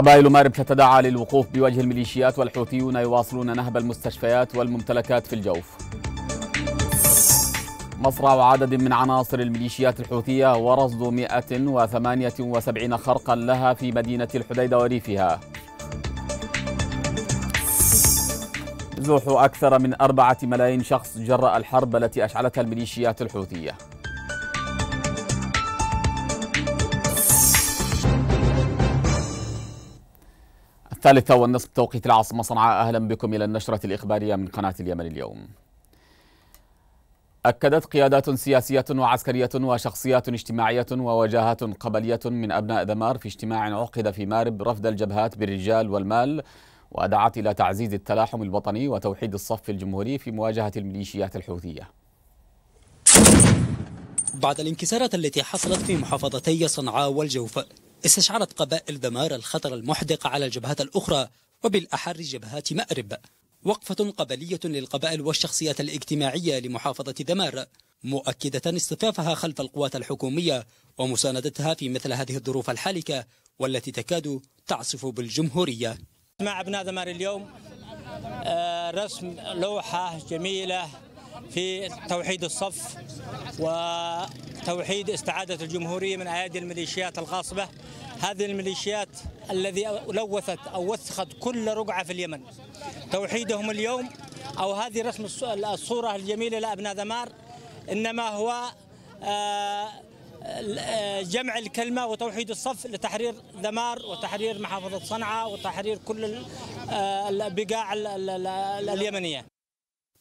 قبائل مارب تتداعى للوقوف بوجه الميليشيات والحوثيون يواصلون نهب المستشفيات والممتلكات في الجوف مصرع عدد من عناصر الميليشيات الحوثية ورصد 178 خرقا لها في مدينة الحديدة وريفها زوح أكثر من أربعة ملايين شخص جراء الحرب التي أشعلتها الميليشيات الحوثية الثالثة والنصف توقيت العاصمة صنعاء أهلا بكم إلى النشرة الإخبارية من قناة اليمن اليوم أكدت قيادات سياسية وعسكرية وشخصيات اجتماعية ووجاهات قبلية من أبناء ذمار في اجتماع عقد في مارب رفض الجبهات بالرجال والمال ودعت إلى تعزيز التلاحم الوطني وتوحيد الصف الجمهوري في مواجهة الميليشيات الحوثية بعد الانكسارات التي حصلت في محافظتي صنعاء والجوف استشعرت قبائل دمار الخطر المحدق على الجبهات الأخرى وبالأحر جبهات مأرب وقفة قبلية للقبائل والشخصيات الاجتماعية لمحافظة دمار مؤكدة اصطفافها خلف القوات الحكومية ومساندتها في مثل هذه الظروف الحالكة والتي تكاد تعصف بالجمهورية مع أبناء دمار اليوم آه، رسم لوحة جميلة في توحيد الصف وتوحيد استعادة الجمهورية من أيادي الميليشيات الغاصبة هذه الميليشيات الذي لوثت أو وسخت كل رقعة في اليمن توحيدهم اليوم أو هذه رسم الصورة الجميلة لأبناء ذمار إنما هو آه، آه، جمع الكلمة وتوحيد الصف لتحرير ذمار وتحرير محافظة صنعاء وتحرير كل البقاع آه، اليمنية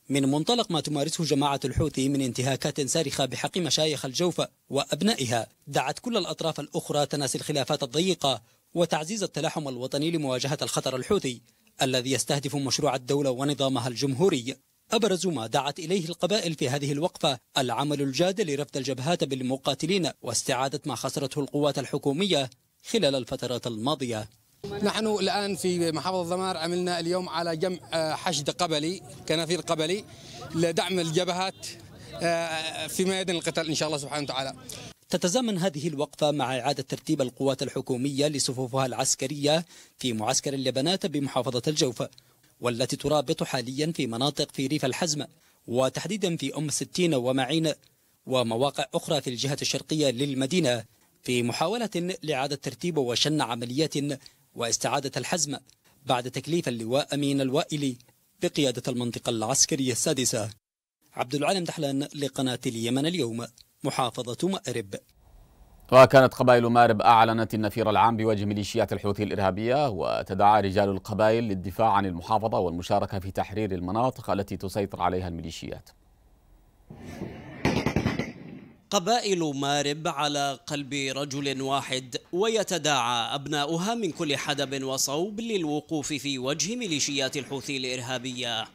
من منطلق ما تمارسه جماعة الحوثي من انتهاكات صارخة بحق مشايخ الجوفة وأبنائها دعت كل الأطراف الأخرى تناسي الخلافات الضيقة وتعزيز التلاحم الوطني لمواجهة الخطر الحوثي الذي يستهدف مشروع الدولة ونظامها الجمهوري أبرز ما دعت إليه القبائل في هذه الوقفة العمل الجاد لرفض الجبهات بالمقاتلين واستعادة ما خسرته القوات الحكومية خلال الفترات الماضية نحن الآن في محافظة الضمار عملنا اليوم على جمع آه، حشد قبلي كنافير قبلي لدعم الجبهات آه، في ميدان القتال إن شاء الله سبحانه وتعالى تتزامن هذه الوقفة مع إعادة ترتيب القوات الحكومية لصفوفها العسكرية في معسكر اللبنات بمحافظة الجوفة والتي ترابط حاليا في مناطق في ريف الحزمة وتحديدا في أم ستين ومعين ومواقع أخرى في الجهة الشرقية للمدينة في محاولة لإعادة ترتيب وشن عمليات واستعادة الحزم بعد تكليف اللواء أمين الوائلي بقيادة المنطقة العسكرية السادسة عبد العالم دحلان لقناة اليمن اليوم محافظة مأرب وكانت قبائل مارب أعلنت النفير العام بوجه ميليشيات الحوثي الإرهابية وتدعى رجال القبائل للدفاع عن المحافظة والمشاركة في تحرير المناطق التي تسيطر عليها الميليشيات قبائل مارب على قلب رجل واحد ويتداعى أبناؤها من كل حدب وصوب للوقوف في وجه ميليشيات الحوثي الإرهابية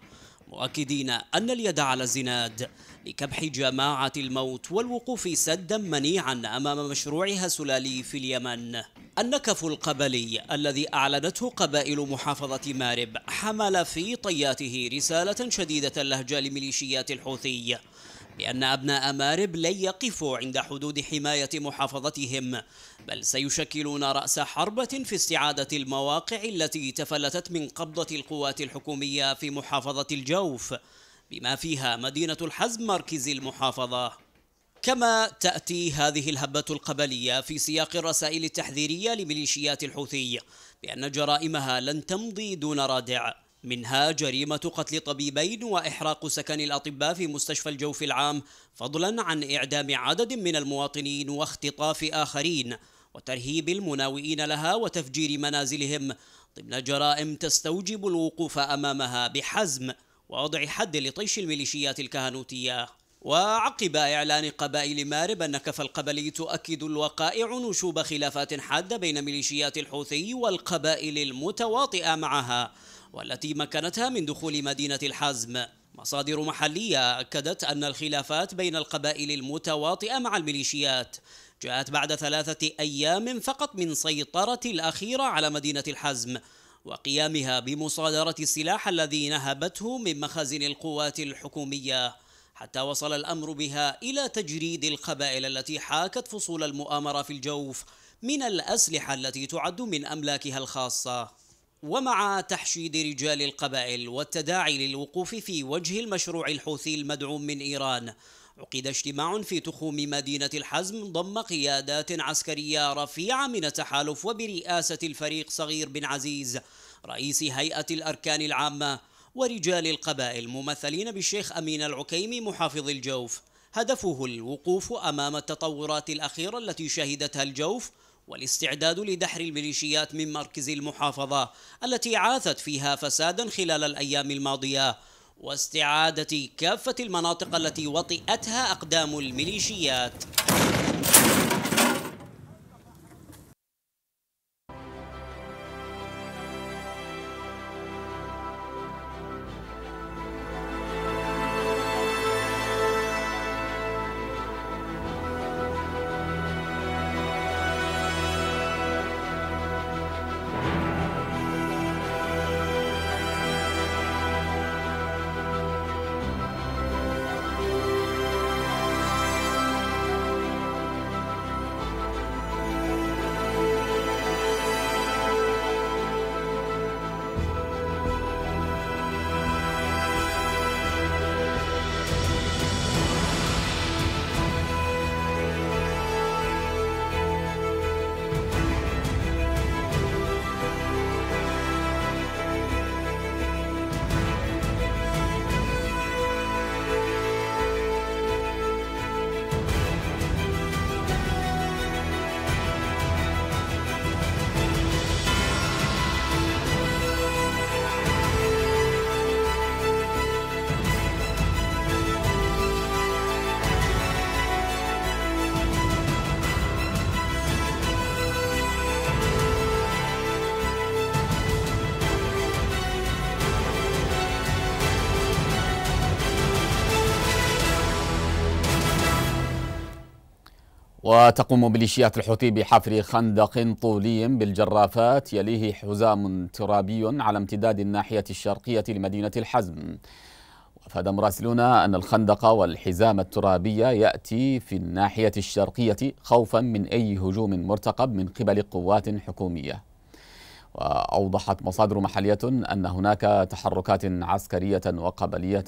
مؤكدين أن اليد على الزناد لكبح جماعة الموت والوقوف سدا منيعا أمام مشروعها السلالي في اليمن النكف القبلي الذي أعلنته قبائل محافظة مارب حمل في طياته رسالة شديدة اللهجة لميليشيات الحوثي بأن أبناء مارب لن يقفوا عند حدود حماية محافظتهم بل سيشكلون رأس حربة في استعادة المواقع التي تفلتت من قبضة القوات الحكومية في محافظة الجوف بما فيها مدينة الحزم مركز المحافظة كما تأتي هذه الهبة القبلية في سياق الرسائل التحذيرية لميليشيات الحوثي بأن جرائمها لن تمضي دون رادع منها جريمة قتل طبيبين وإحراق سكن الأطباء في مستشفى الجوف العام فضلا عن إعدام عدد من المواطنين واختطاف آخرين وترهيب المناوئين لها وتفجير منازلهم ضمن جرائم تستوجب الوقوف أمامها بحزم ووضع حد لطيش الميليشيات الكهنوتية وعقب إعلان قبائل مارب أن كف القبلي تؤكد الوقائع نشوب خلافات حادة بين ميليشيات الحوثي والقبائل المتواطئة معها والتي مكنتها من دخول مدينة الحزم مصادر محلية أكدت أن الخلافات بين القبائل المتواطئة مع الميليشيات جاءت بعد ثلاثة أيام فقط من سيطرة الأخيرة على مدينة الحزم وقيامها بمصادرة السلاح الذي نهبته من مخازن القوات الحكومية حتى وصل الأمر بها إلى تجريد القبائل التي حاكت فصول المؤامرة في الجوف من الأسلحة التي تعد من أملاكها الخاصة ومع تحشيد رجال القبائل والتداعي للوقوف في وجه المشروع الحوثي المدعوم من إيران عقد اجتماع في تخوم مدينة الحزم ضم قيادات عسكرية رفيعة من التحالف وبرئاسة الفريق صغير بن عزيز رئيس هيئة الأركان العامة ورجال القبائل ممثلين بالشيخ أمين العكيمي محافظ الجوف هدفه الوقوف أمام التطورات الأخيرة التي شهدتها الجوف والاستعداد لدحر الميليشيات من مركز المحافظة التي عاثت فيها فسادا خلال الأيام الماضية واستعادة كافة المناطق التي وطئتها أقدام الميليشيات وتقوم ميليشيات الحوثي بحفر خندق طولي بالجرافات يليه حزام ترابي على امتداد الناحية الشرقية لمدينة الحزم وافاد مراسلنا أن الخندق والحزام الترابية يأتي في الناحية الشرقية خوفا من أي هجوم مرتقب من قبل قوات حكومية وأوضحت مصادر محلية أن هناك تحركات عسكرية وقبلية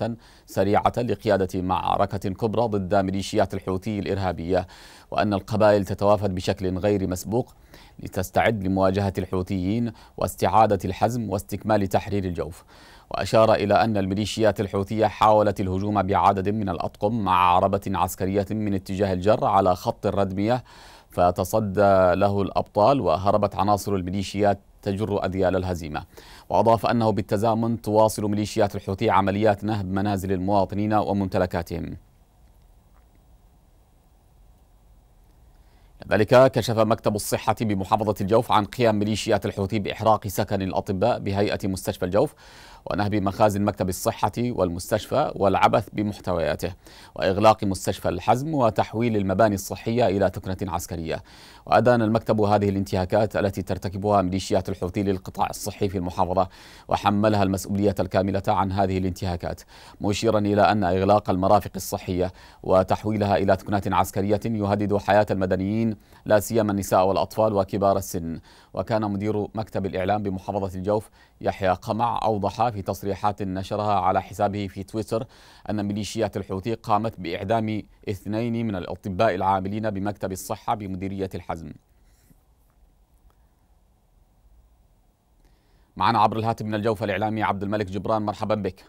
سريعة لقيادة معركة كبرى ضد ميليشيات الحوثي الإرهابية وأن القبائل تتوافد بشكل غير مسبوق لتستعد لمواجهة الحوثيين واستعادة الحزم واستكمال تحرير الجوف وأشار إلى أن الميليشيات الحوثية حاولت الهجوم بعدد من الأطقم مع عربة عسكرية من اتجاه الجر على خط الردمية فتصدى له الأبطال وهربت عناصر الميليشيات تجر أذيال الهزيمة وأضاف أنه بالتزامن تواصل ميليشيات الحوثي عمليات نهب منازل المواطنين وممتلكاتهم ذلك كشف مكتب الصحة بمحافظة الجوف عن قيام ميليشيات الحوثي بإحراق سكن الأطباء بهيئة مستشفى الجوف ونهب مخازن مكتب الصحة والمستشفى والعبث بمحتوياته وإغلاق مستشفى الحزم وتحويل المباني الصحية إلى تكنة عسكرية وأدان المكتب هذه الانتهاكات التي ترتكبها ميليشيات الحوثي للقطاع الصحي في المحافظة وحملها المسؤولية الكاملة عن هذه الانتهاكات مشيرا إلى أن إغلاق المرافق الصحية وتحويلها إلى تكنات عسكرية يهدد حياة المدنيين لا سيما النساء والأطفال وكبار السن وكان مدير مكتب الإعلام بمحافظة الجوف يحيى قمع أوضح في تصريحات نشرها على حسابه في تويتر أن ميليشيات الحوثي قامت بإعدام اثنين من الأطباء العاملين بمكتب الصحة بمديرية الحزم معنا عبر الهاتف من الجوف الإعلامي عبد الملك جبران مرحبا بك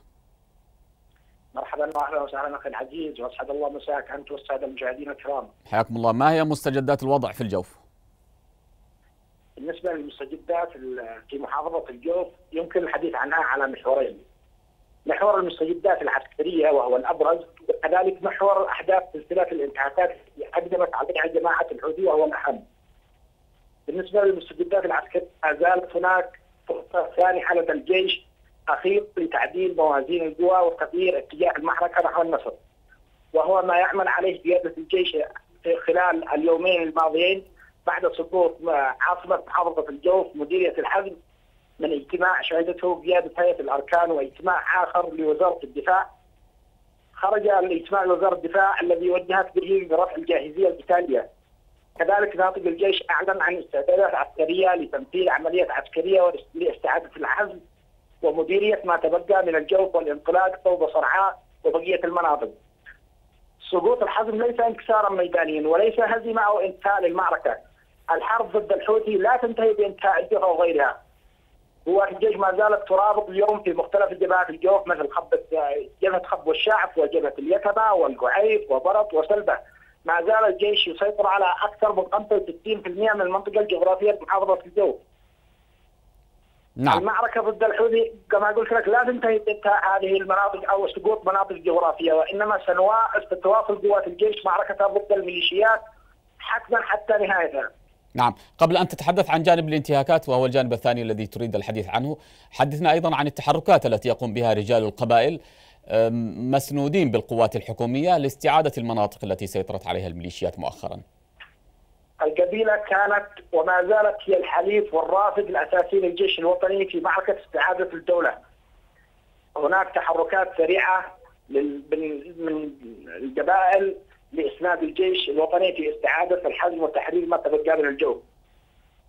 مرحبا واهلا وسهلا اخي العزيز واسعد الله مساك انت والساده المشاهدين الكرام. حياكم الله، ما هي مستجدات الوضع في الجوف؟ بالنسبه للمستجدات في محافظه الجوف يمكن الحديث عنها على محورين. محور المستجدات العسكريه وهو الابرز وكذلك محور احداث سلسله الانتهاكات التي اقدمت عليها جماعه الحوثي وهو الاهم. بالنسبه للمستجدات العسكريه ما زالت هناك فرصه سانحه لدى الجيش اخير لتعديل موازين القوى وتغيير اتجاه المعركه نحو النصر. وهو ما يعمل عليه قياده الجيش خلال اليومين الماضيين بعد سقوط عاصمة محافظة الجوف مديرية الحزم من اجتماع شهدته قيادة هيئة الأركان واجتماع آخر لوزارة الدفاع خرج الاجتماع لوزارة الدفاع الذي وجهت به برفع الجاهزية القتالية كذلك ناطق الجيش أعلن عن استعدادات عسكرية لتمثيل عمليات عسكرية لاستعادة الحزم ومديرية ما تبقى من الجوف والانطلاق صوب صرعاء وبقية المناطق سقوط الحزم ليس انكسارا ميدانيا وليس هزيمة أو انتهاء للمعركة الحرب ضد الحوثي لا تنتهي بانتهاء الجبهه وغيرها. قوات الجيش ما زالت ترابط اليوم في مختلف الجبهات الجوف مثل خب جبهة خب والشعب وجبهة اليتبة والقعيف وبرط وسلبة ما زال الجيش يسيطر على أكثر من 65% من المنطقة الجغرافية بمحافظة الجوف نعم. المعركة ضد الحوثي كما قلت لك لا تنتهي بانتهاء هذه المناطق أو سقوط مناطق جغرافية وإنما ستواصل قوات الجيش معركتها ضد الميليشيات حتما حتى نهايتها نعم قبل أن تتحدث عن جانب الانتهاكات وهو الجانب الثاني الذي تريد الحديث عنه حدثنا أيضا عن التحركات التي يقوم بها رجال القبائل مسنودين بالقوات الحكومية لاستعادة المناطق التي سيطرت عليها الميليشيات مؤخرا القبيلة كانت وما زالت هي الحليف والرافد الأساسي للجيش الوطني في معركة استعادة الدولة هناك تحركات سريعة من القبائل لاسناد الجيش الوطني في استعاده الحزم وتحرير منطقه تبقى الجو.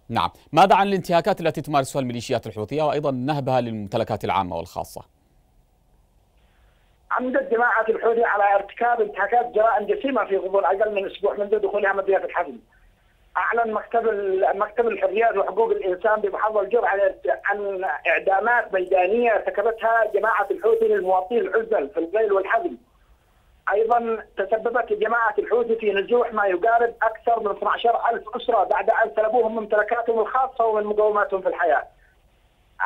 نعم، ماذا عن الانتهاكات التي تمارسها الميليشيات الحوثيه وايضا نهبها للممتلكات العامه والخاصه؟ عمدت جماعه الحوثي على ارتكاب انتهاكات جرائم جسيمه في غضون اقل من اسبوع منذ دخولها مدينه الحزم. اعلن مكتب مكتب الحريات وحقوق الانسان بمحافظه الجرعه عن اعدامات ميدانيه ارتكبتها جماعه الحوثي للمواطنين العزل في الليل والحزم. ايضا تسببت لجماعه الحوثي في نزوح ما يقارب اكثر من 12000 اسره بعد ان سلبوهم ممتلكاتهم الخاصه ومن مقوماتهم في الحياه.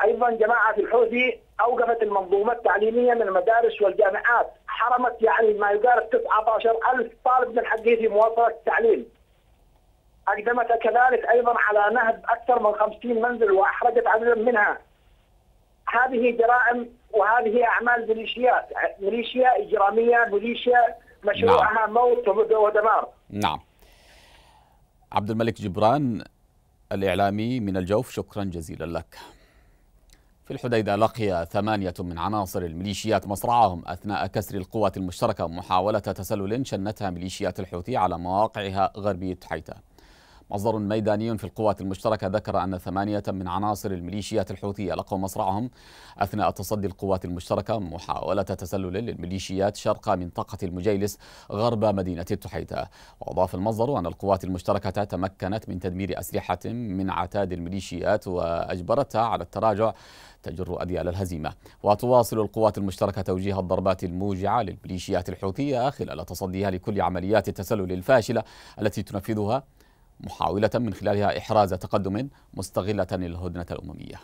ايضا جماعه الحوثي اوقفت المنظومه التعليميه من المدارس والجامعات، حرمت يعني ما يقارب 19000 طالب من حقه في مواصله التعليم. اقدمت كذلك ايضا على نهب اكثر من 50 منزل واحرجت عددا منها هذه جرائم وهذه اعمال ميليشيات ميليشيا اجراميه ميليشيا مشروعها نعم. موت ودمار نعم عبد الملك جبران الاعلامي من الجوف شكرا جزيلا لك في الحديدة لقي ثمانية من عناصر الميليشيات مصرعهم أثناء كسر القوات المشتركة محاولة تسلل شنتها ميليشيات الحوثي على مواقعها غربية حيتان مصدر ميداني في القوات المشتركة ذكر أن ثمانية من عناصر الميليشيات الحوثية لقوا مصرعهم أثناء تصدي القوات المشتركة محاولة تسلل للميليشيات شرق منطقة المجيلس غرب مدينة التحيتة وأضاف المصدر أن القوات المشتركة تمكنت من تدمير أسلحة من عتاد الميليشيات وأجبرتها على التراجع تجر أديال الهزيمة وتواصل القوات المشتركة توجيه الضربات الموجعة للميليشيات الحوثية خلال تصديها لكل عمليات التسلل الفاشلة التي تنفذها محاولة من خلالها إحراز تقدم مستغلة الهدنة الأممية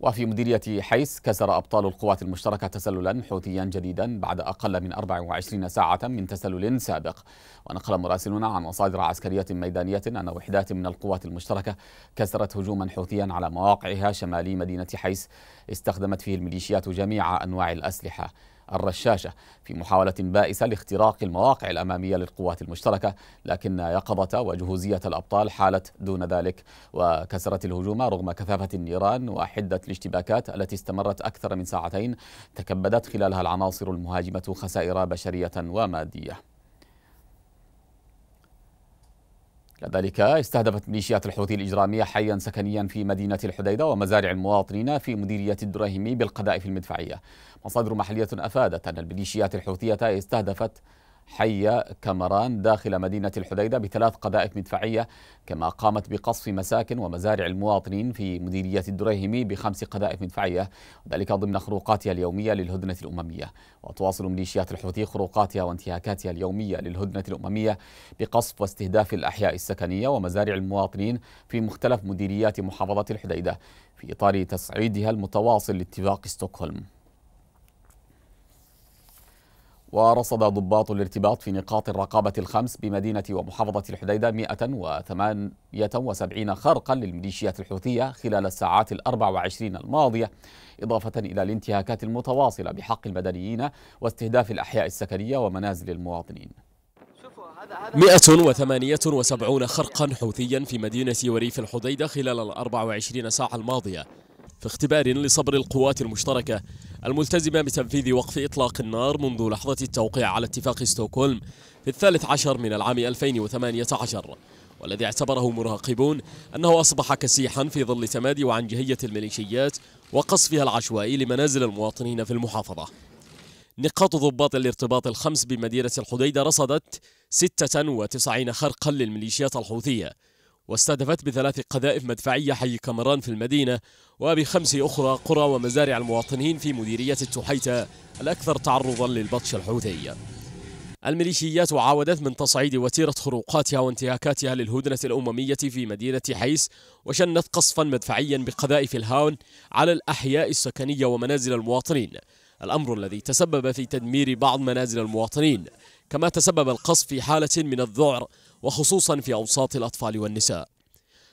وفي مديرية حيس كسر أبطال القوات المشتركة تسللا حوثيا جديدا بعد أقل من 24 ساعة من تسلل سابق ونقل مراسلنا عن مصادر عسكرية ميدانية أن وحدات من القوات المشتركة كسرت هجوما حوثيا على مواقعها شمالي مدينة حيس استخدمت فيه الميليشيات جميع أنواع الأسلحة الرشاشة في محاولة بائسة لاختراق المواقع الأمامية للقوات المشتركة لكن يقظة وجهوزية الأبطال حالت دون ذلك وكسرت الهجوم رغم كثافة النيران وحدة الاشتباكات التي استمرت أكثر من ساعتين تكبدت خلالها العناصر المهاجمة خسائر بشرية ومادية كذلك استهدفت ميليشيات الحوثي الإجرامية حيا سكنيا في مدينة الحديدة ومزارع المواطنين في مديرية الدراهمي بالقذائف المدفعية مصادر محلية أفادت أن الميليشيات الحوثية استهدفت حي كمران داخل مدينة الحديدة بثلاث قذائف مدفعية كما قامت بقصف مساكن ومزارع المواطنين في مديرية الدريهمي بخمس قذائف مدفعية وذلك ضمن خروقاتها اليومية للهدنة الأممية وتواصل ميليشيات الحوثي خروقاتها وانتهاكاتها اليومية للهدنة الأممية بقصف واستهداف الأحياء السكنية ومزارع المواطنين في مختلف مديريات محافظة الحديدة في إطار تصعيدها المتواصل لاتفاق ستوكهولم ورصد ضباط الارتباط في نقاط الرقابة الخمس بمدينة ومحافظة الحديدة 178 خرقا للميليشيات الحوثية خلال الساعات ال 24 الماضية إضافة إلى الانتهاكات المتواصلة بحق المدنيين واستهداف الأحياء السكنية ومنازل المواطنين 178 خرقا حوثيا في مدينة وريف الحديدة خلال ال 24 ساعة الماضية في اختبار لصبر القوات المشتركة الملتزمة بتنفيذ وقف إطلاق النار منذ لحظة التوقيع على اتفاق ستوكهولم في الثالث عشر من العام 2018 والذي اعتبره مراقبون أنه أصبح كسيحا في ظل تمادي وعنجهية الميليشيات وقصفها العشوائي لمنازل المواطنين في المحافظة نقاط ضباط الارتباط الخمس بمدينة الحديدة رصدت 96 خرقا للميليشيات الحوثية واستهدفت بثلاث قذائف مدفعية حي كمران في المدينة وبخمس أخرى قرى ومزارع المواطنين في مديرية التحيتة الأكثر تعرضا للبطش الحوثي الميليشيات عاودت من تصعيد وتيرة خروقاتها وانتهاكاتها للهدنة الأممية في مدينة حيس وشنت قصفا مدفعيا بقذائف الهاون على الأحياء السكنية ومنازل المواطنين الأمر الذي تسبب في تدمير بعض منازل المواطنين كما تسبب القصف في حالة من الذعر وخصوصا في أوساط الأطفال والنساء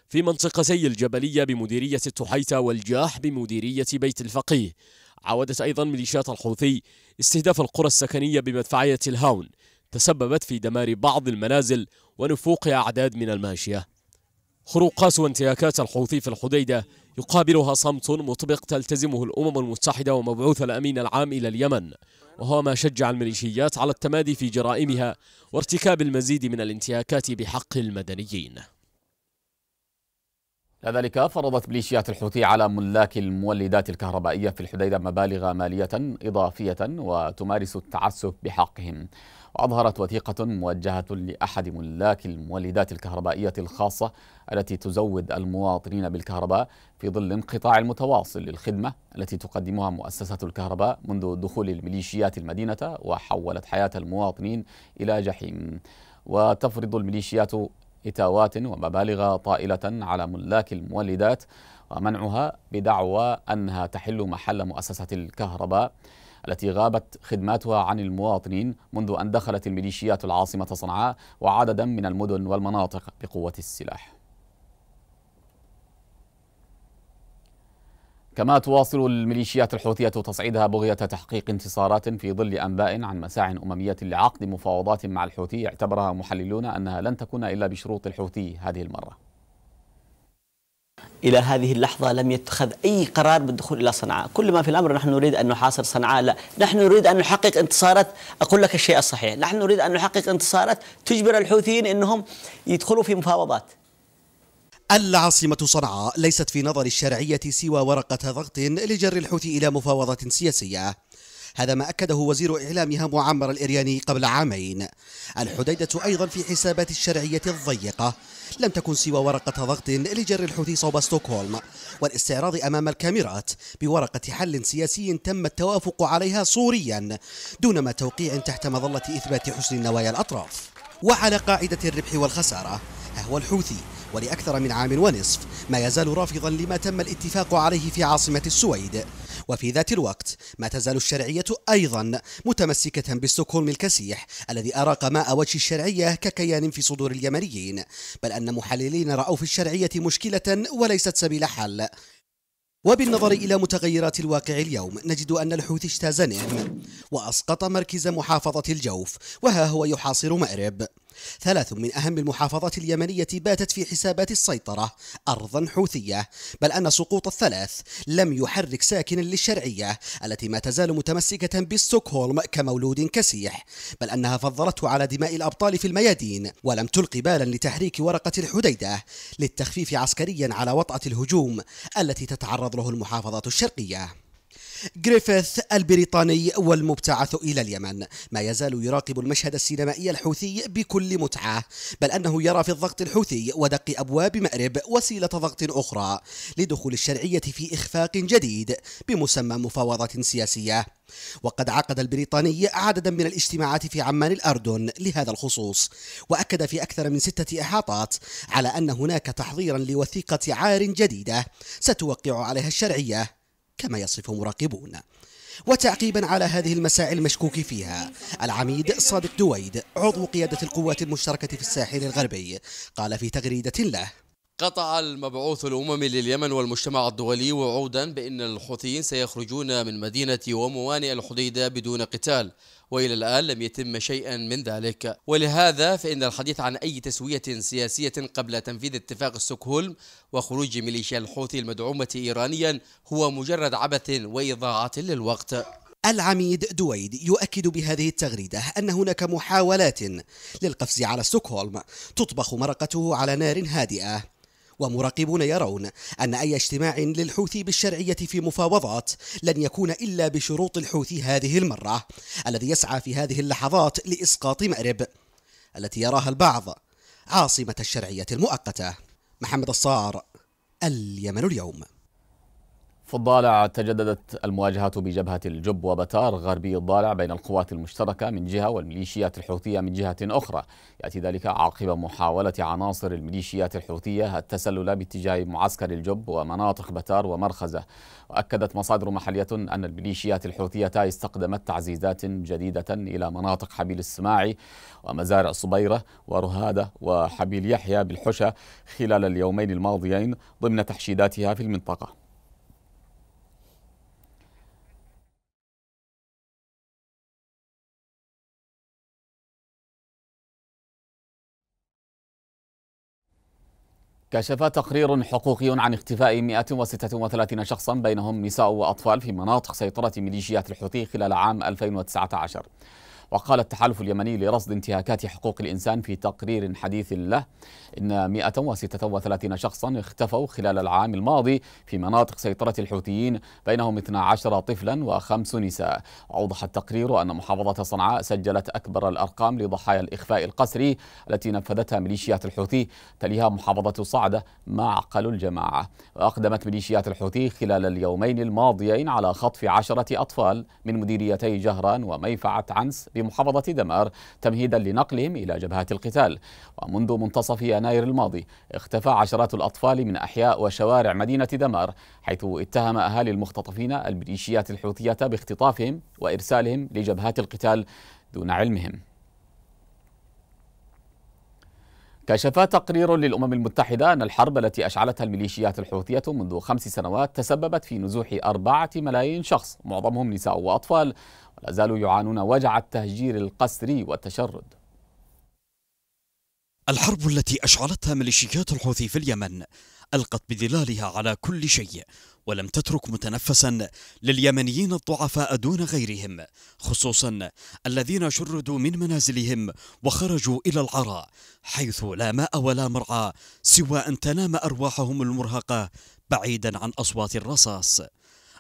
في منطقة زي الجبلية بمديرية التحيتة والجاح بمديرية بيت الفقيه عودت أيضا ميليشيات الحوثي استهداف القرى السكنية بمدفعية الهاون تسببت في دمار بعض المنازل ونفوق أعداد من الماشية خروقات وانتهاكات الحوثي في الحديدة يقابلها صمت مطبق تلتزمه الأمم المتحدة ومبعوث الأمين العام إلى اليمن وهو ما شجع الميليشيات على التمادي في جرائمها وارتكاب المزيد من الانتهاكات بحق المدنيين كذلك فرضت ميليشيات الحوثي على ملاك المولدات الكهربائية في الحديدة مبالغ مالية إضافية وتمارس التعسف بحقهم وأظهرت وثيقة موجهة لأحد ملاك المولدات الكهربائية الخاصة التي تزود المواطنين بالكهرباء في ظل انقطاع المتواصل للخدمة التي تقدمها مؤسسة الكهرباء منذ دخول الميليشيات المدينة وحولت حياة المواطنين إلى جحيم وتفرض الميليشيات إتاوات ومبالغ طائلة على ملاك المولدات ومنعها بدعوى أنها تحل محل مؤسسة الكهرباء التي غابت خدماتها عن المواطنين منذ أن دخلت الميليشيات العاصمة صنعاء وعددا من المدن والمناطق بقوة السلاح كما تواصل الميليشيات الحوثية تصعيدها بغية تحقيق انتصارات في ظل أنباء عن مساع أممية لعقد مفاوضات مع الحوثي اعتبرها محللون أنها لن تكون إلا بشروط الحوثي هذه المرة إلى هذه اللحظة لم يتخذ أي قرار بالدخول إلى صنعاء كل ما في الأمر نحن نريد أن نحاصر صنعاء لا نحن نريد أن نحقق انتصارات أقول لك الشيء الصحيح نحن نريد أن نحقق انتصارات تجبر الحوثيين أنهم يدخلوا في مفاوضات العاصمة صنعاء ليست في نظر الشرعية سوى ورقة ضغط لجر الحوثي إلى مفاوضة سياسية هذا ما أكده وزير إعلامها معمر الإرياني قبل عامين الحديدة أيضا في حسابات الشرعية الضيقة لم تكن سوى ورقة ضغط لجر الحوثي صوب ستوكهولم والاستعراض أمام الكاميرات بورقة حل سياسي تم التوافق عليها صوريا دونما توقيع تحت مظلة إثبات حسن نوايا الأطراف وعلى قاعدة الربح والخسارة هو الحوثي ولأكثر من عام ونصف ما يزال رافضا لما تم الاتفاق عليه في عاصمة السويد وفي ذات الوقت ما تزال الشرعية أيضا متمسكة بستوكهولم الكسيح الذي أراق ماء وجه الشرعية ككيان في صدور اليمنيين بل أن محللين رأوا في الشرعية مشكلة وليست سبيل حل وبالنظر إلى متغيرات الواقع اليوم نجد أن الحوثي اجتاز نعم وأسقط مركز محافظة الجوف وها هو يحاصر مأرب ثلاث من أهم المحافظات اليمنية باتت في حسابات السيطرة أرضا حوثية بل أن سقوط الثلاث لم يحرك ساكنا للشرعية التي ما تزال متمسكة بستوكهولم كمولود كسيح بل أنها فضلته على دماء الأبطال في الميادين ولم تلق بالا لتحريك ورقة الحديدة للتخفيف عسكريا على وطأة الهجوم التي تتعرض له المحافظات الشرقية جريفيث البريطاني والمبتعث إلى اليمن ما يزال يراقب المشهد السينمائي الحوثي بكل متعة بل أنه يرى في الضغط الحوثي ودق أبواب مأرب وسيلة ضغط أخرى لدخول الشرعية في إخفاق جديد بمسمى مفاوضات سياسية وقد عقد البريطاني عددا من الاجتماعات في عمان الأردن لهذا الخصوص وأكد في أكثر من ستة إحاطات على أن هناك تحضيرا لوثيقة عار جديدة ستوقع عليها الشرعية كما يصف مراقبون وتعقيبا على هذه المساعي المشكوك فيها العميد صادق دويد عضو قيادة القوات المشتركة في الساحل الغربي قال في تغريدة له قطع المبعوث الأممي لليمن والمجتمع الدولي وعودا بأن الحوثيين سيخرجون من مدينة وموانئ الحديدة بدون قتال والى الان لم يتم شيئا من ذلك ولهذا فان الحديث عن اي تسويه سياسيه قبل تنفيذ اتفاق ستوكهولم وخروج ميليشيا الحوثي المدعومه ايرانيا هو مجرد عبث واضاعه للوقت العميد دويد يؤكد بهذه التغريدة أن هناك محاولات للقفز على ستوكهولم تطبخ مرقته على نار هادئة ومراقبون يرون أن أي اجتماع للحوثي بالشرعية في مفاوضات لن يكون إلا بشروط الحوثي هذه المرة الذي يسعى في هذه اللحظات لإسقاط مأرب التي يراها البعض عاصمة الشرعية المؤقتة محمد الصار اليمن اليوم في الضالع تجددت المواجهات بجبهة الجب وبتار غربي الضالع بين القوات المشتركة من جهة والميليشيات الحوثية من جهة أخرى يأتي ذلك عقب محاولة عناصر الميليشيات الحوثية التسلل باتجاه معسكر الجب ومناطق بتار ومرخزة وأكدت مصادر محلية أن الميليشيات الحوثية استقدمت تعزيزات جديدة إلى مناطق حبيل السماعي ومزارع صبيرة ورهادة وحبيل يحيى بالحشة خلال اليومين الماضيين ضمن تحشيداتها في المنطقة كشف تقرير حقوقي عن اختفاء 136 شخصا بينهم نساء وأطفال في مناطق سيطرة ميليشيات الحوثي خلال عام 2019 وقال التحالف اليمني لرصد انتهاكات حقوق الإنسان في تقرير حديث له إن 136 شخصا اختفوا خلال العام الماضي في مناطق سيطرة الحوثيين بينهم 12 طفلا وخمس نساء أوضح التقرير أن محافظة صنعاء سجلت أكبر الأرقام لضحايا الإخفاء القسري التي نفذتها ميليشيات الحوثي تليها محافظة صعدة معقل الجماعة وأقدمت ميليشيات الحوثي خلال اليومين الماضيين على خطف عشرة أطفال من مديريتي جهران وميفعة عنس بمحافظة دمار تمهيدا لنقلهم إلى جبهات القتال ومنذ منتصف يناير الماضي اختفى عشرات الأطفال من أحياء وشوارع مدينة دمار حيث اتهم أهالي المختطفين الميليشيات الحوثية باختطافهم وإرسالهم لجبهات القتال دون علمهم كشف تقرير للأمم المتحدة أن الحرب التي أشعلتها الميليشيات الحوثية منذ خمس سنوات تسببت في نزوح أربعة ملايين شخص معظمهم نساء وأطفال ولا زالوا يعانون وجع التهجير القسري والتشرد الحرب التي أشعلتها ميليشيات الحوثي في اليمن ألقت بظلالها على كل شيء ولم تترك متنفسا لليمنيين الضعفاء دون غيرهم خصوصا الذين شردوا من منازلهم وخرجوا إلى العراء حيث لا ماء ولا مرعى سوى أن تنام أرواحهم المرهقة بعيدا عن أصوات الرصاص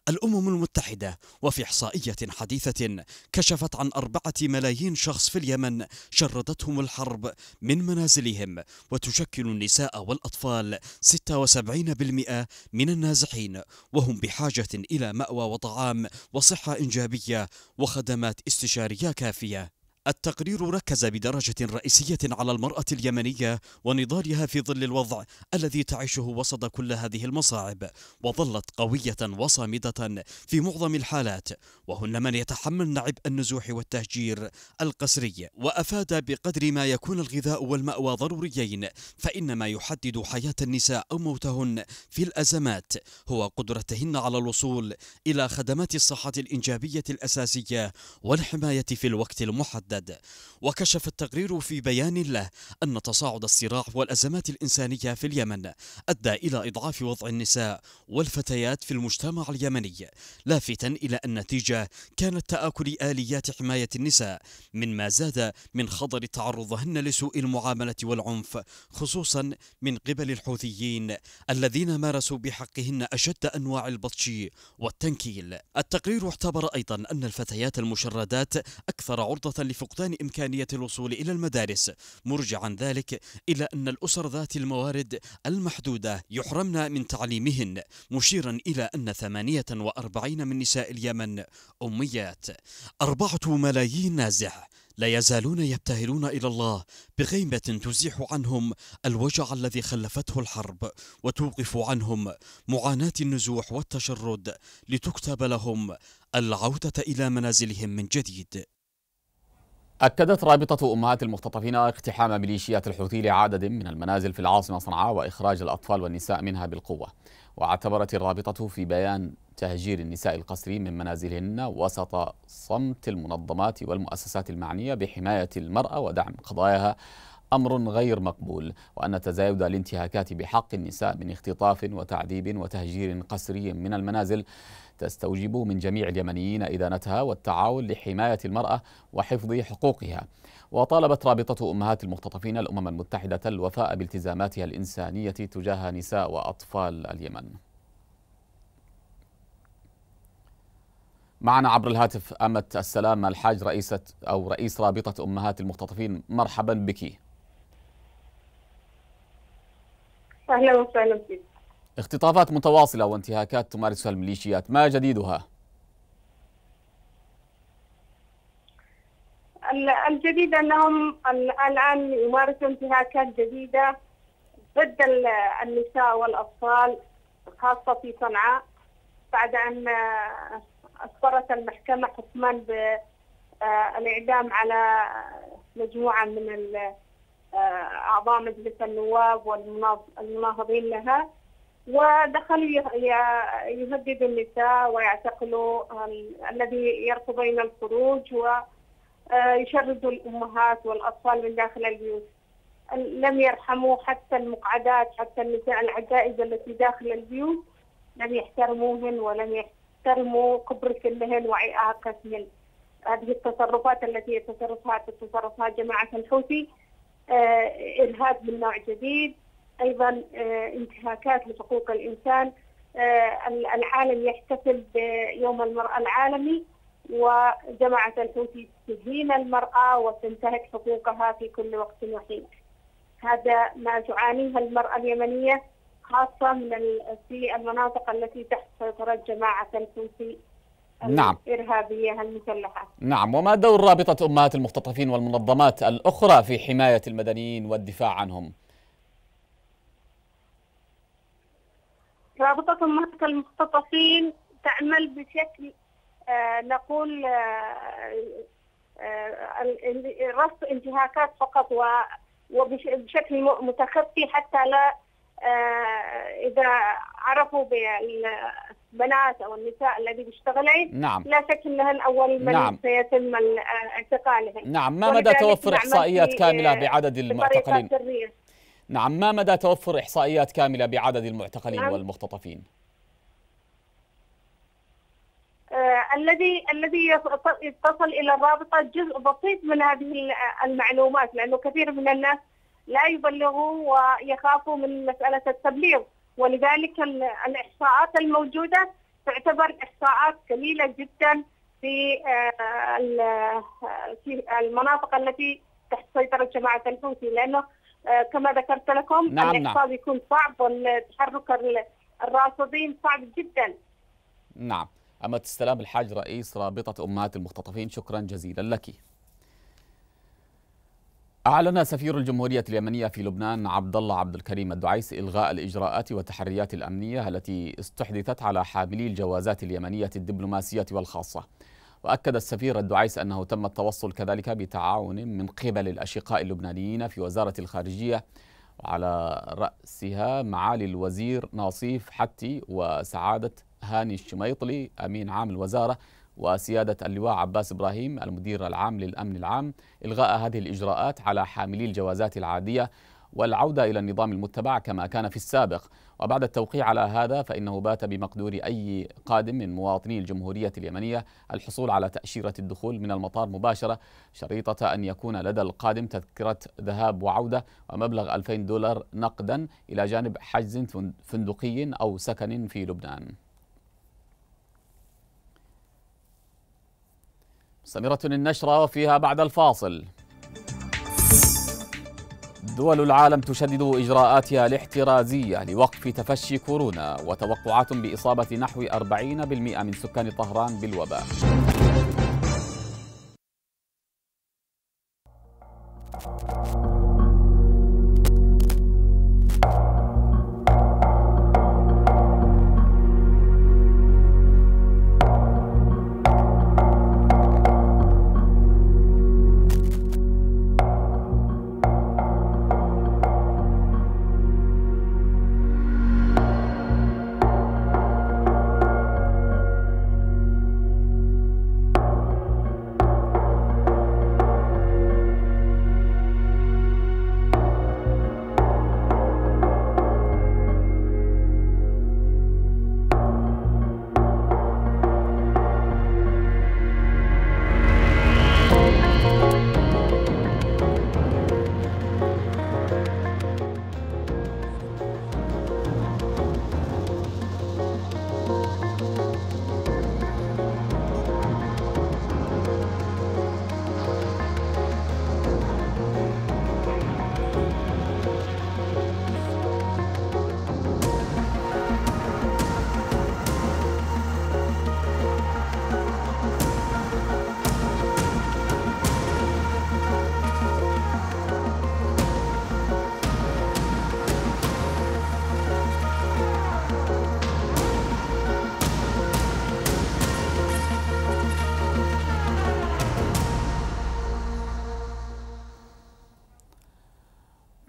الأمم المتحدة وفي إحصائية حديثة كشفت عن أربعة ملايين شخص في اليمن شردتهم الحرب من منازلهم وتشكل النساء والأطفال 76% من النازحين وهم بحاجة إلى مأوى وطعام وصحة إنجابية وخدمات استشارية كافية التقرير ركز بدرجة رئيسية على المرأة اليمنية ونضالها في ظل الوضع الذي تعيشه وسط كل هذه المصاعب وظلت قوية وصامدة في معظم الحالات وهن من يتحملن عبء النزوح والتهجير القسري وأفاد بقدر ما يكون الغذاء والمأوى ضروريين فإن ما يحدد حياة النساء أو موتهن في الأزمات هو قدرتهن على الوصول إلى خدمات الصحة الإنجابية الأساسية والحماية في الوقت المحدد يتجدد وكشف التقرير في بيان له أن تصاعد الصراع والأزمات الإنسانية في اليمن أدى إلى إضعاف وضع النساء والفتيات في المجتمع اليمني لافتا إلى أن النتيجة كانت تآكل آليات حماية النساء مما زاد من خطر تعرضهن لسوء المعاملة والعنف خصوصا من قبل الحوثيين الذين مارسوا بحقهن أشد أنواع البطش والتنكيل التقرير اعتبر أيضا أن الفتيات المشردات أكثر عرضة لفقدان فقدان إمكانية الوصول إلى المدارس مرجعا ذلك إلى أن الأسر ذات الموارد المحدودة يحرمن من تعليمهن مشيرا إلى أن 48 من نساء اليمن أميات أربعة ملايين نازح لا يزالون يبتهلون الى الله بغيمه تزيح عنهم الوجع الذي خلفته الحرب وتوقف عنهم معاناه النزوح والتشرد لتكتب لهم العوده الى منازلهم من جديد أكدت رابطة أمهات المختطفين اقتحام ميليشيات الحوثي لعدد من المنازل في العاصمة صنعاء وإخراج الأطفال والنساء منها بالقوة واعتبرت الرابطة في بيان تهجير النساء القسري من منازلهن وسط صمت المنظمات والمؤسسات المعنية بحماية المرأة ودعم قضاياها أمر غير مقبول وأن تزايد الانتهاكات بحق النساء من اختطاف وتعذيب وتهجير قسري من المنازل تستوجبه من جميع اليمنيين إدانتها والتعاون لحماية المرأة وحفظ حقوقها وطالبت رابطة أمهات المختطفين الأمم المتحدة الوفاء بالتزاماتها الإنسانية تجاه نساء وأطفال اليمن معنا عبر الهاتف أمة السلام الحاج رئيسة أو رئيس رابطة أمهات المختطفين مرحبا بك أهلا وسهلا بك اختطافات متواصلة وانتهاكات تمارسها الميليشيات ما جديدها؟ الجديد أنهم الآن يمارسوا انتهاكات جديدة ضد النساء والأطفال خاصة في صنعاء بعد أن أصدرت المحكمة حكما بالإعدام على مجموعة من أعضاء مجلس النواب والمناهضين لها ودخلوا يهددوا النساء ويعتقلوا الذي يرفضين الخروج ويشردوا آه، الامهات والاطفال من داخل البيوت. لم يرحموا حتى المقعدات حتى النساء العجائز التي داخل البيوت لم يحترموهن ولم يحترموا قبرسهن واعاقتهن. هذه التصرفات التي يتصرفها تتصرفها جماعه الحوثي ارهاب آه، من نوع جديد ايضا آه، انتهاكات لحقوق الانسان آه، العالم يحتفل بيوم المراه العالمي وجماعه الحوثي تهين المراه وتنتهك حقوقها في كل وقت وحين. هذا ما تعانيه المراه اليمنيه خاصه من في المناطق التي تحت سيطره جماعه الحوثي نعم الإرهابية المسلحة نعم وما دور رابطة أمهات المختطفين والمنظمات الأخرى في حماية المدنيين والدفاع عنهم؟ رابطة المرأة المختطفين تعمل بشكل آه، نقول آه، آه، رصد انتهاكات فقط وبشكل متخفي حتى لا اذا عرفوا بالبنات او النساء الذي بيشتغلين نعم لا شك انهن اول من نعم. سيتم اعتقالهن نعم ما مدى توفر احصائيات كامله بعدد المعتقلين؟ نعم ما مدى توفر إحصائيات كاملة بعدد المعتقلين نعم. والمختطفين؟ آه، الذي الذي يتصل الى الرابطه جزء بسيط من هذه المعلومات لانه كثير من الناس لا يبلغوا ويخافوا من مساله التبليغ ولذلك الاحصاءات الموجوده تعتبر احصاءات قليله جدا في آه، في المناطق التي تحت سيطره جماعه الحوثي لانه آه، كما ذكرت لكم نعم نعم نعم. يكون صعب والتحرك الراصدين صعب جدا نعم أما السلام الحاج رئيس رابطة أمهات المختطفين شكرا جزيلا لك أعلن سفير الجمهورية اليمنية في لبنان عبد الله عبد الكريم الدعيس إلغاء الإجراءات والتحريات الأمنية التي استحدثت على حاملي الجوازات اليمنية الدبلوماسية والخاصة وأكد السفير الدعيس أنه تم التوصل كذلك بتعاون من قبل الأشقاء اللبنانيين في وزارة الخارجية وعلى رأسها معالي الوزير ناصيف حتي وسعادة هاني الشميطلي أمين عام الوزارة وسيادة اللواء عباس إبراهيم المدير العام للأمن العام إلغاء هذه الإجراءات على حاملي الجوازات العادية والعودة إلى النظام المتبع كما كان في السابق وبعد التوقيع على هذا فإنه بات بمقدور أي قادم من مواطني الجمهورية اليمنية الحصول على تأشيرة الدخول من المطار مباشرة شريطة أن يكون لدى القادم تذكرة ذهاب وعودة ومبلغ 2000 دولار نقدا إلى جانب حجز فندقي أو سكن في لبنان مستمرة النشرة وفيها بعد الفاصل دول العالم تشدد إجراءاتها الاحترازية يعني لوقف تفشي كورونا وتوقعات بإصابة نحو 40% من سكان طهران بالوباء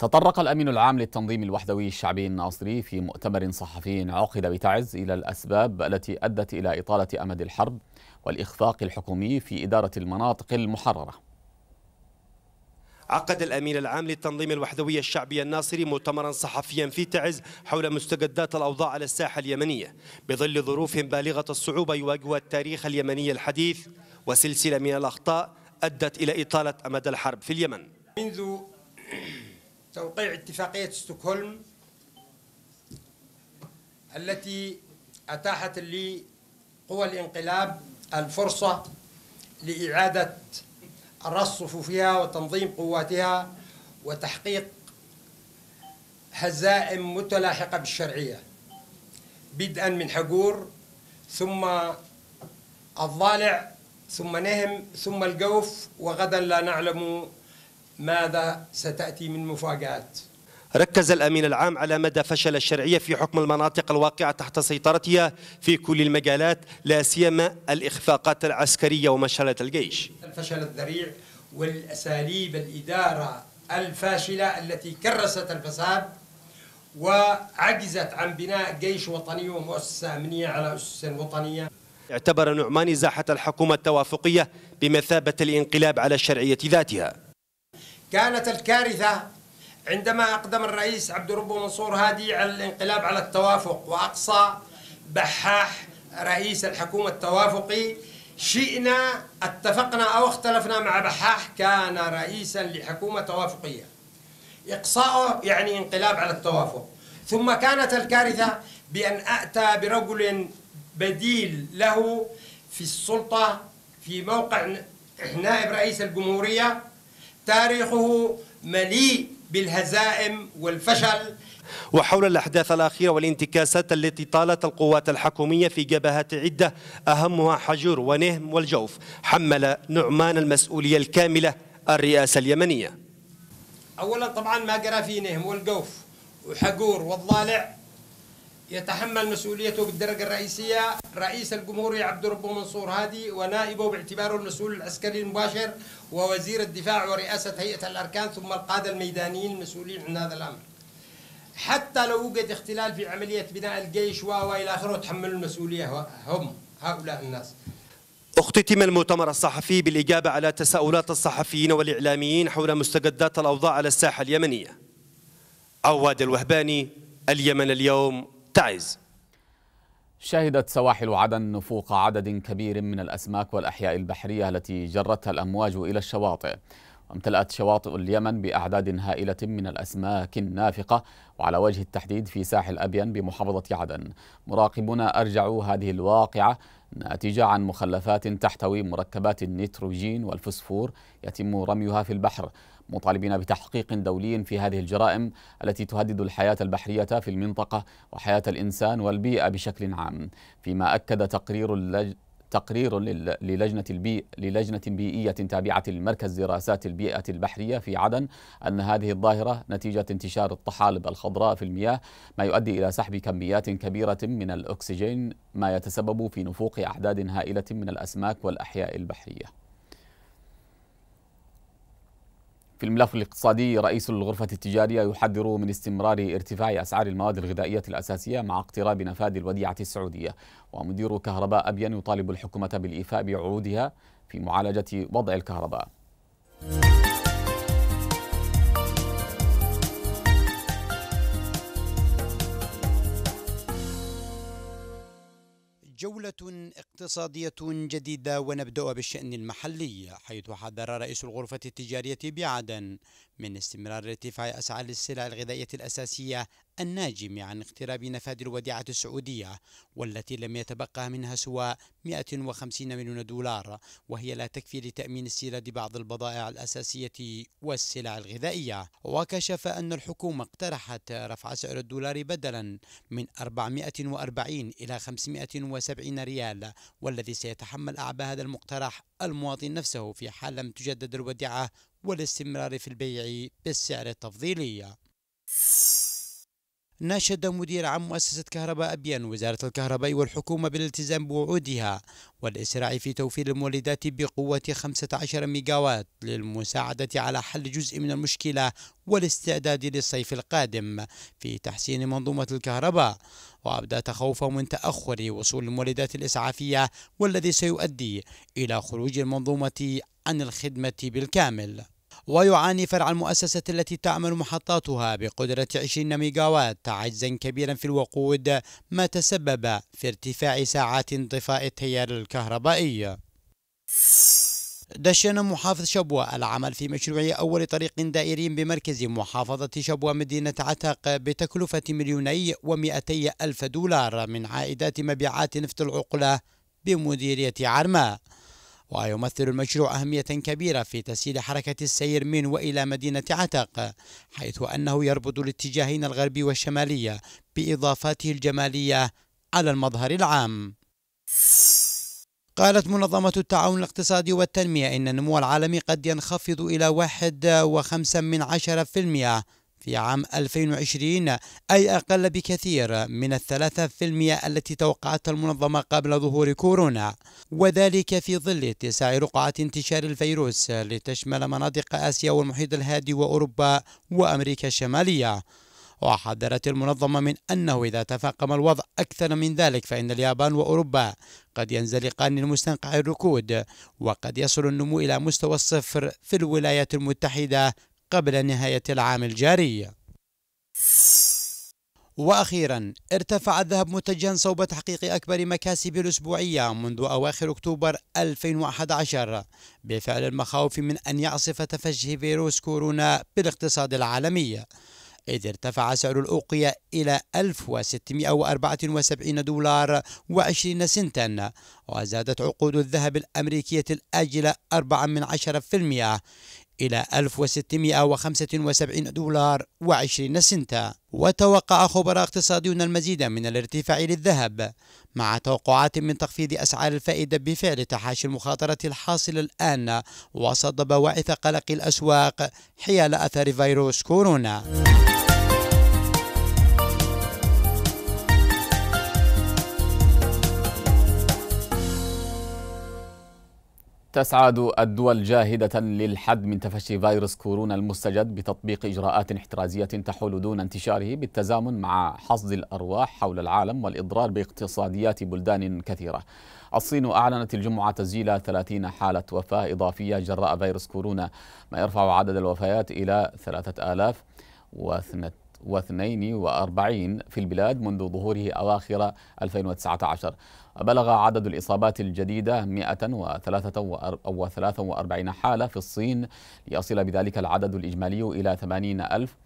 تطرق الأمين العام للتنظيم الوحدوي الشعبي الناصري في مؤتمر صحفي عقد بتعز إلى الأسباب التي أدت إلى إطالة أمد الحرب والإخفاق الحكومي في إدارة المناطق المحررة عقد الأمين العام للتنظيم الوحدوي الشعبي الناصري مؤتمرا صحفيا في تعز حول مستجدات الأوضاع على الساحة اليمنية بظل ظروف بالغة الصعوبة يواجهها التاريخ اليمني الحديث وسلسلة من الأخطاء أدت إلى إطالة أمد الحرب في اليمن منذ توقيع اتفاقية ستوكهولم التي أتاحت لقوى الانقلاب الفرصة لإعادة رص صفوفها وتنظيم قواتها وتحقيق هزائم متلاحقة بالشرعية بدءا من حقور ثم الضالع ثم نهم ثم القوف وغدا لا نعلم ماذا ستأتي من مفاجآت ركز الأمين العام على مدى فشل الشرعية في حكم المناطق الواقعة تحت سيطرتها في كل المجالات لا سيما الإخفاقات العسكرية ومشالة الجيش الفشل الذريع والأساليب الإدارة الفاشلة التي كرست الفساد وعجزت عن بناء جيش وطني ومؤسسة أمنية على أسس وطنية اعتبر نعمان زاحة الحكومة التوافقية بمثابة الانقلاب على الشرعية ذاتها كانت الكارثة عندما أقدم الرئيس عبد ربه منصور هادي على الانقلاب على التوافق وأقصى بحاح رئيس الحكومة التوافقي شئنا اتفقنا أو اختلفنا مع بحاح كان رئيسا لحكومة توافقية إقصاؤه يعني انقلاب على التوافق ثم كانت الكارثة بأن أتى برجل بديل له في السلطة في موقع نائب رئيس الجمهورية تاريخه مليء بالهزائم والفشل وحول الأحداث الأخيرة والانتكاسات التي طالت القوات الحكومية في جبهات عدة أهمها حجور ونهم والجوف حمل نعمان المسؤولية الكاملة الرئاسة اليمنية أولا طبعا ما قرا في نهم والجوف وحجور والضالع يتحمل مسؤوليته بالدرجة الرئيسية رئيس الجمهورية عبد ربه منصور هادي ونائبه باعتباره المسؤول العسكري المباشر ووزير الدفاع ورئاسة هيئة الأركان ثم القادة الميدانيين المسؤولين عن هذا الأمر حتى لو وجد اختلال في عملية بناء الجيش و آخره تحملوا المسؤولية هم هؤلاء الناس اختتم المؤتمر الصحفي بالإجابة على تساؤلات الصحفيين والإعلاميين حول مستجدات الأوضاع على الساحة اليمنية عواد الوهباني اليمن اليوم تعز شهدت سواحل عدن نفوق عدد كبير من الأسماك والأحياء البحرية التي جرتها الأمواج إلى الشواطئ وامتلأت شواطئ اليمن بأعداد هائلة من الأسماك النافقة وعلى وجه التحديد في ساحل أبين بمحافظة عدن مراقبون أرجعوا هذه الواقعة ناتجة عن مخلفات تحتوي مركبات النيتروجين والفسفور يتم رميها في البحر مطالبين بتحقيق دولي في هذه الجرائم التي تهدد الحياة البحرية في المنطقة وحياة الإنسان والبيئة بشكل عام فيما أكد تقرير اللج... تقرير للجنة, البي... للجنة بيئية تابعة لمركز دراسات البيئة البحرية في عدن أن هذه الظاهرة نتيجة انتشار الطحالب الخضراء في المياه ما يؤدي إلى سحب كميات كبيرة من الأكسجين ما يتسبب في نفوق أعداد هائلة من الأسماك والأحياء البحرية في الملف الاقتصادي رئيس الغرفة التجارية يحذر من استمرار ارتفاع أسعار المواد الغذائية الأساسية مع اقتراب نفاذ الوديعة السعودية ومدير كهرباء أبين يطالب الحكومة بالإيفاء بعودها في معالجة وضع الكهرباء جولة اقتصادية جديدة ونبدأ بالشأن المحلي حيث حذر رئيس الغرفة التجارية بعدن من استمرار ارتفاع أسعار السلع الغذائية الأساسية الناجم عن اقتراب نفاد الوديعة السعودية والتي لم يتبقى منها سوى 150 مليون دولار وهي لا تكفي لتأمين استيراد بعض البضائع الأساسية والسلع الغذائية وكشف أن الحكومة اقترحت رفع سعر الدولار بدلا من 440 إلى 570 ريال والذي سيتحمل أعباء هذا المقترح المواطن نفسه في حال لم تجدد الوديعة والاستمرار في البيع بالسعر التفضيلي ناشد مدير عام مؤسسة كهرباء أبيان وزارة الكهرباء والحكومة بالالتزام بوعودها والإسراع في توفير المولدات بقوة 15 ميجاوات للمساعدة على حل جزء من المشكلة والاستعداد للصيف القادم في تحسين منظومة الكهرباء وأبدى تخوفه من تأخر وصول المولدات الإسعافية والذي سيؤدي إلى خروج المنظومة عن الخدمة بالكامل ويعاني فرع المؤسسة التي تعمل محطاتها بقدرة 20 ميجاوات عجزا كبيرا في الوقود ما تسبب في ارتفاع ساعات انطفاء التيار الكهربائي دشن محافظ شبوة العمل في مشروع أول طريق دائري بمركز محافظة شبوة مدينة عتق بتكلفة مليوني ومئتي ألف دولار من عائدات مبيعات نفط العقلة بمديرية عرماء ويمثل المشروع أهمية كبيرة في تسهيل حركة السير من وإلى مدينة عتق حيث أنه يربط الاتجاهين الغربي والشمالي بإضافاته الجمالية على المظهر العام قالت منظمة التعاون الاقتصادي والتنمية إن النمو العالمي قد ينخفض إلى 1.5% في عام 2020 أي أقل بكثير من الثلاثة في المئة التي توقعتها المنظمة قبل ظهور كورونا وذلك في ظل اتساع رقعة انتشار الفيروس لتشمل مناطق آسيا والمحيط الهادي وأوروبا وأمريكا الشمالية وحذرت المنظمة من أنه إذا تفاقم الوضع أكثر من ذلك فإن اليابان وأوروبا قد ينزلقان لمستنقع الركود وقد يصل النمو إلى مستوى الصفر في الولايات المتحدة قبل نهاية العام الجاري وأخيرا ارتفع الذهب متجها صوب تحقيق أكبر مكاسب الأسبوعية منذ أواخر أكتوبر 2011 بفعل المخاوف من أن يعصف تفشي فيروس كورونا بالاقتصاد العالمي إذ ارتفع سعر الأوقية إلى 1674 دولار و20 سنتا وزادت عقود الذهب الأمريكية الآجلة 4 من 10% إلى 1675 دولار و20 سنتا وتوقع خبراء اقتصاديون المزيد من الارتفاع للذهب مع توقعات من تخفيض أسعار الفائدة بفعل تحاشي المخاطرة الحاصلة الآن وسط بواعث قلق الأسواق حيال أثر فيروس كورونا تسعد الدول جاهدة للحد من تفشي فيروس كورونا المستجد بتطبيق إجراءات احترازية تحول دون انتشاره بالتزامن مع حصد الأرواح حول العالم والإضرار باقتصاديات بلدان كثيرة الصين أعلنت الجمعة تسجيل 30 حالة وفاة إضافية جراء فيروس كورونا ما يرفع عدد الوفيات إلى 3000 واثنت 242 في البلاد منذ ظهوره أواخر 2019 بلغ عدد الإصابات الجديدة 143 حالة في الصين ليصل بذلك العدد الإجمالي إلى 80 ألف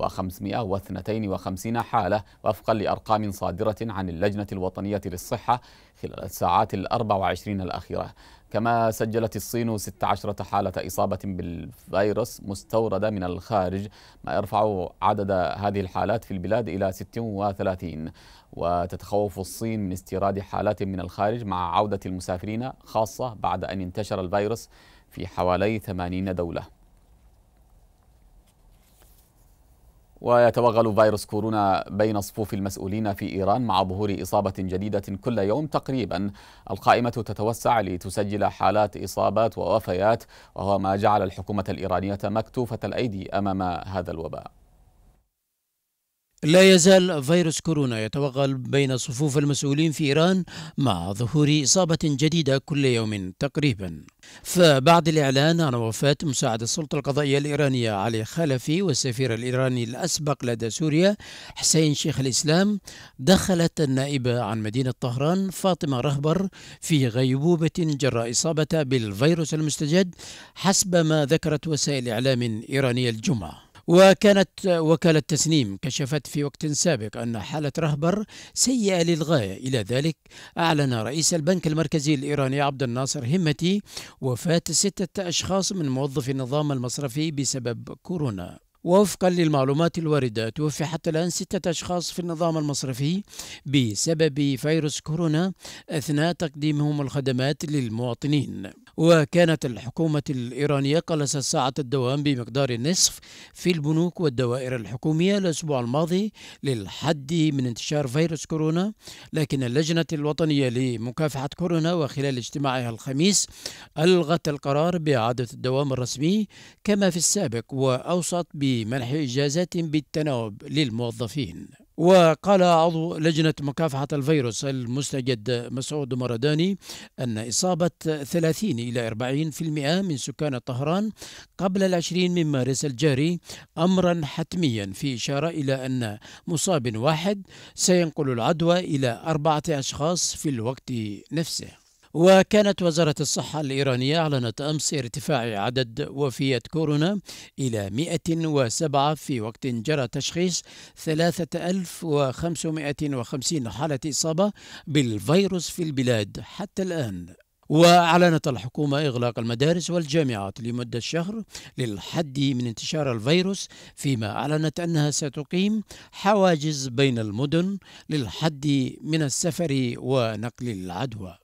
و552 حالة وفقا لأرقام صادرة عن اللجنة الوطنية للصحة خلال الساعات ال 24 الأخيرة كما سجلت الصين 16 حالة إصابة بالفيروس مستوردة من الخارج ما يرفع عدد هذه الحالات في البلاد إلى 36 وتتخوف الصين من استيراد حالات من الخارج مع عودة المسافرين خاصة بعد أن انتشر الفيروس في حوالي 80 دولة ويتوغل فيروس كورونا بين صفوف المسؤولين في إيران مع ظهور إصابة جديدة كل يوم تقريبا القائمة تتوسع لتسجل حالات إصابات ووفيات وهو ما جعل الحكومة الإيرانية مكتوفة الأيدي أمام هذا الوباء لا يزال فيروس كورونا يتوغل بين صفوف المسؤولين في إيران مع ظهور إصابة جديدة كل يوم تقريبا فبعد الإعلان عن وفاة مساعد السلطة القضائية الإيرانية علي خلفي والسفير الإيراني الأسبق لدى سوريا حسين شيخ الإسلام دخلت النائبة عن مدينة طهران فاطمة رهبر في غيبوبة جراء إصابتها بالفيروس المستجد حسب ما ذكرت وسائل إعلام إيرانية الجمعة وكانت وكالة تسنيم كشفت في وقت سابق أن حالة رهبر سيئة للغاية إلى ذلك أعلن رئيس البنك المركزي الإيراني عبد الناصر همتي وفاة ستة أشخاص من موظفي النظام المصرفي بسبب كورونا ووفقا للمعلومات الواردة توفي حتى الآن ستة أشخاص في النظام المصرفي بسبب فيروس كورونا أثناء تقديمهم الخدمات للمواطنين وكانت الحكومة الإيرانية قلصت ساعة الدوام بمقدار النصف في البنوك والدوائر الحكومية الأسبوع الماضي للحد من انتشار فيروس كورونا لكن اللجنة الوطنية لمكافحة كورونا وخلال اجتماعها الخميس ألغت القرار بإعادة الدوام الرسمي كما في السابق وأوصت بمنح إجازات بالتناوب للموظفين وقال عضو لجنة مكافحة الفيروس المستجد مسعود مرداني أن إصابة 30 إلى 40% من سكان طهران قبل العشرين من مارس الجاري أمرا حتميا في إشارة إلى أن مصاب واحد سينقل العدوى إلى أربعة أشخاص في الوقت نفسه وكانت وزارة الصحة الإيرانية أعلنت أمس ارتفاع عدد وفيات كورونا إلى 107 في وقت جرى تشخيص 3550 حالة إصابة بالفيروس في البلاد حتى الآن وأعلنت الحكومة إغلاق المدارس والجامعات لمدة شهر للحد من انتشار الفيروس فيما أعلنت أنها ستقيم حواجز بين المدن للحد من السفر ونقل العدوى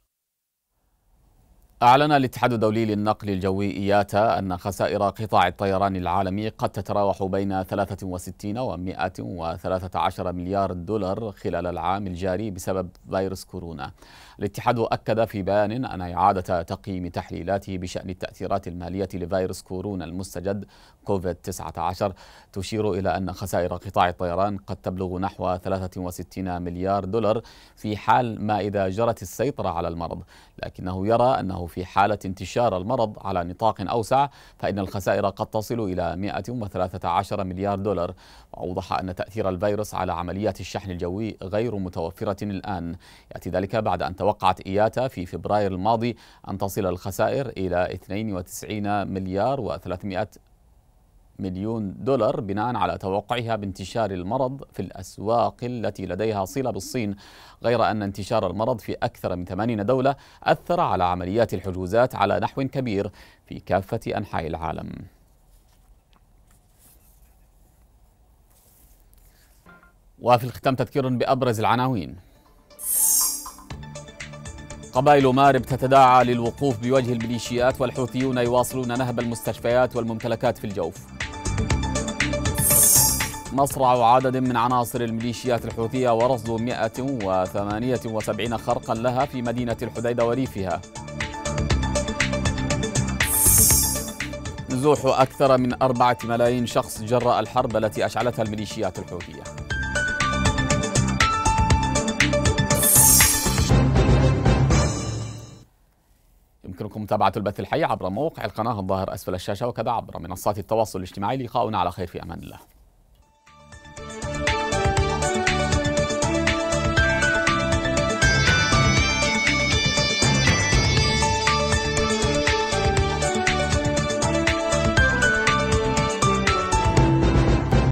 أعلن الاتحاد الدولي للنقل الجوي إياتا أن خسائر قطاع الطيران العالمي قد تتراوح بين 63 و 113 مليار دولار خلال العام الجاري بسبب فيروس كورونا الاتحاد أكد في بيان أن إعادة تقييم تحليلاته بشأن التأثيرات المالية لفيروس كورونا المستجد كوفيد-19 تشير إلى أن خسائر قطاع الطيران قد تبلغ نحو 63 مليار دولار في حال ما إذا جرت السيطرة على المرض لكنه يرى أنه في حالة انتشار المرض على نطاق أوسع فإن الخسائر قد تصل إلى 113 مليار دولار وأوضح أن تأثير الفيروس على عمليات الشحن الجوي غير متوفرة الآن يأتي ذلك بعد أن توقعت إياتا في فبراير الماضي أن تصل الخسائر إلى 92 مليار و300 مليون دولار بناء على توقعها بانتشار المرض في الأسواق التي لديها صلة بالصين غير أن انتشار المرض في أكثر من 80 دولة أثر على عمليات الحجوزات على نحو كبير في كافة أنحاء العالم وفي الختام تذكير بأبرز العناوين قبائل مارب تتداعى للوقوف بوجه الميليشيات والحوثيون يواصلون نهب المستشفيات والممتلكات في الجوف مصرع عدد من عناصر الميليشيات الحوثية ورصد 178 خرقا لها في مدينة الحديدة وريفها نزوح أكثر من أربعة ملايين شخص جراء الحرب التي أشعلتها الميليشيات الحوثية يمكنكم متابعة البث الحي عبر موقع القناة الظاهر أسفل الشاشة وكذا عبر منصات التواصل الاجتماعي لقاؤنا على خير في أمان الله